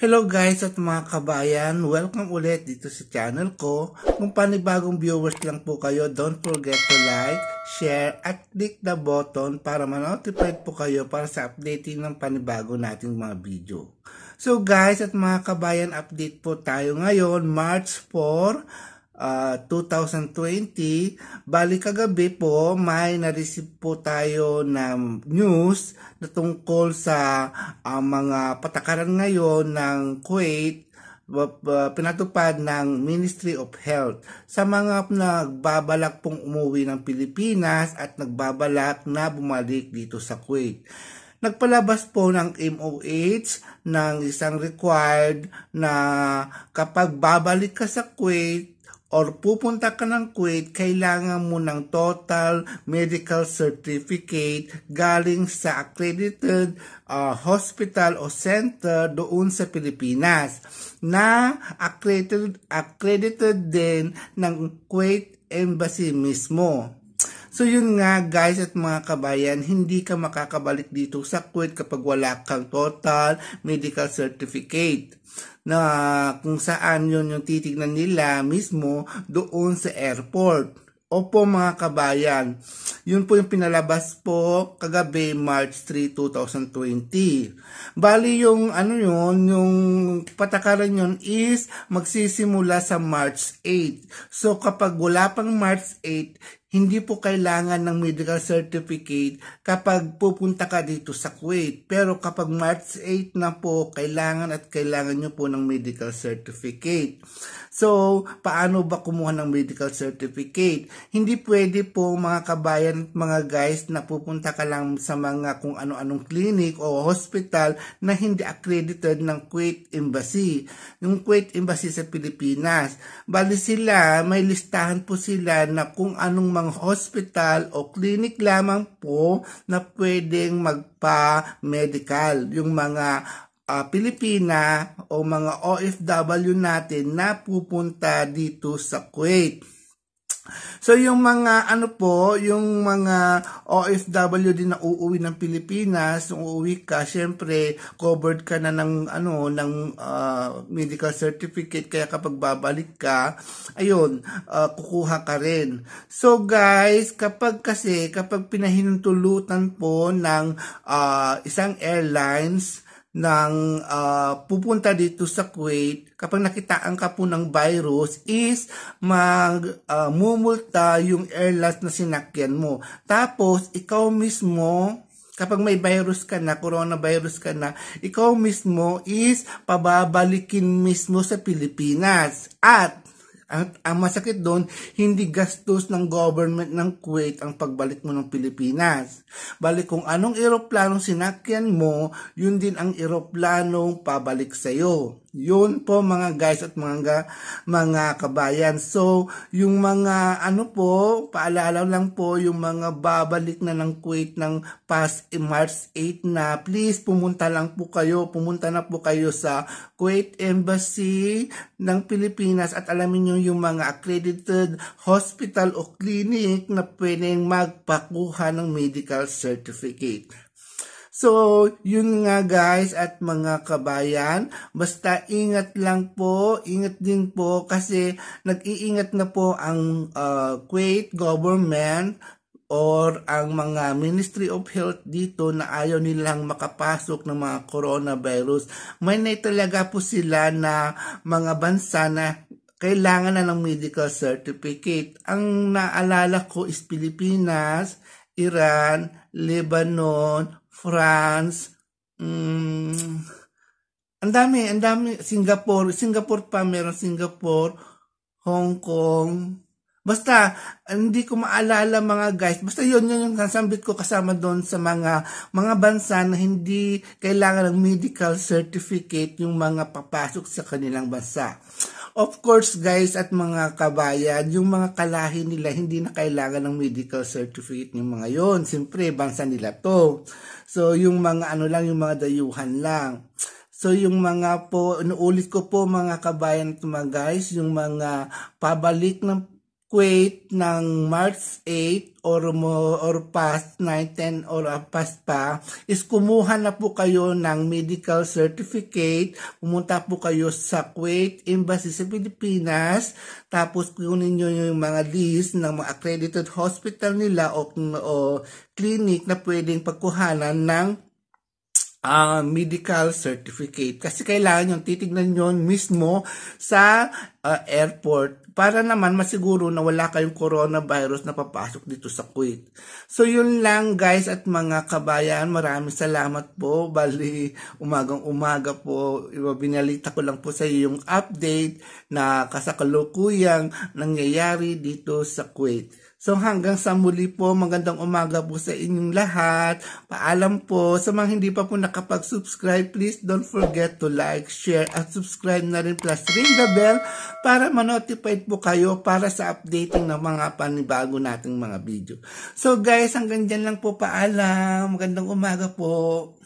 Hello guys at mga kabayan, welcome ulit dito sa channel ko. Kung panibagong viewers lang po kayo, don't forget to like, share at click the button para ma-notify po kayo para sa updating ng panibago nating mga video. So guys at mga kabayan, update po tayo ngayon, March 4, uh, ah, 2020, bali kagabi po may na-receive po tayo na news na tungkol sa uh, mga patakaran ngayon ng Kuwait pinatupad ng Ministry of Health sa mga nagbabalak pong umuwi ng Pilipinas at nagbabalak na bumalik dito sa Kuwait. Nagpalabas po ng MOH ng isang required na kapag babalik ka sa Kuwait, or pupunta ka ng Kuwait, kailangan mo ng total medical certificate galing sa accredited uh, hospital o center doon sa Pilipinas na accredited, accredited din ng Kuwait Embassy mismo. So yun nga guys at mga kabayan, hindi ka makakabalik dito sa Kuwait kapag wala kang total medical certificate na kung saan yun yung titignan nila mismo doon sa airport. Opo mga kabayan, yun po yung pinalabas po kagabi March 3, 2020. Bali yung ano yun, yung patakaran yun is magsisimula sa March 8. So kapag wala pang March 8, hindi po kailangan ng medical certificate kapag pupunta ka dito sa Kuwait. Pero kapag March 8 na po, kailangan at kailangan nyo po ng medical certificate. So, paano ba kumuha ng medical certificate? Hindi pwede po mga kabayan mga guys na pupunta ka lang sa mga kung ano-anong clinic o hospital na hindi accredited ng Kuwait Embassy. Yung Kuwait Embassy sa Pilipinas. Bali sila, may listahan po sila na kung anong mga hospital o clinic lamang po na pwedeng magpa-medical. Yung mga uh, Pilipina o mga OFW natin na pupunta dito sa Kuwait. So yung mga ano po, yung mga OFW din na uuwi ng Pilipinas, uuwi ka, syempre covered ka na ng ano ng uh, medical certificate kaya kapag babalik ka, ayun, uh, kukuha ka rin. So guys, kapag kasi kapag pinahinuntulutan po ng uh, isang airlines ng uh, pupunta dito sa Kuwait kapag nakitaan ka po ng virus is mag uh, mumulta yung airlines na sinakyan mo. Tapos, ikaw mismo kapag may virus ka na, coronavirus ka na, ikaw mismo is pababalikin mismo sa Pilipinas. At ang, ang masakit doon, hindi gastos ng government ng Kuwait ang pagbalik mo ng Pilipinas. Balik kung anong eroplanong sinakyan mo, yun din ang eroplanong pabalik sa'yo. Yun po mga guys at mga mga kabayan. So, yung mga ano po, paalala lang po yung mga babalik na ng Kuwait ng past March 8 na, please pumunta lang po kayo, pumunta na po kayo sa Kuwait Embassy ng Pilipinas at alamin niyo yung mga accredited hospital o clinic na pwedeng magpakuha ng medical certificate. So, yun nga guys at mga kabayan, basta ingat lang po, ingat din po kasi nag-iingat na po ang uh, Kuwait government or ang mga Ministry of Health dito na ayaw nilang makapasok ng mga coronavirus. May na talaga po sila na mga bansa na kailangan na ng medical certificate. Ang naalala ko is Pilipinas, Iran, Lebanon, France, mm, ang dami, ang dami, Singapore, Singapore pa, meron Singapore, Hong Kong, Basta, hindi ko maalala mga guys. Basta yun, yun yung kasambit ko kasama doon sa mga, mga bansa na hindi kailangan ng medical certificate yung mga papasok sa kanilang bansa. Of course guys at mga kabayan, yung mga kalahi nila hindi na kailangan ng medical certificate yung mga yon. Siyempre, bansa nila to. So yung mga ano lang, yung mga dayuhan lang. So yung mga po, inuulit ko po mga kabayan at mga guys, yung mga pabalik ng quit ng March 8 or, mo, or past 9, 10 or ah, past pa is kumuha na po kayo ng medical certificate. Pumunta po kayo sa Kuwait Embassy sa Pilipinas. Tapos kunin nyo yung mga list ng mga accredited hospital nila o, o clinic na pwedeng pagkuhanan ng uh, medical certificate kasi kailangan yung titignan yon mismo sa uh, airport para naman masiguro na wala kayong coronavirus na papasok dito sa Kuwait. So yun lang guys at mga kabayan, maraming salamat po. Bali, umagang umaga po, binalita ko lang po sa iyo yung update na kasakalukuyang nangyayari dito sa Kuwait. So hanggang sa muli po, magandang umaga po sa inyong lahat. Paalam po, sa mga hindi pa po nakapag-subscribe, please don't forget to like, share, at subscribe na rin plus ring the bell para manotified po kayo para sa updating ng mga panibago nating mga video. So guys, hanggang dyan lang po paalam. Magandang umaga po.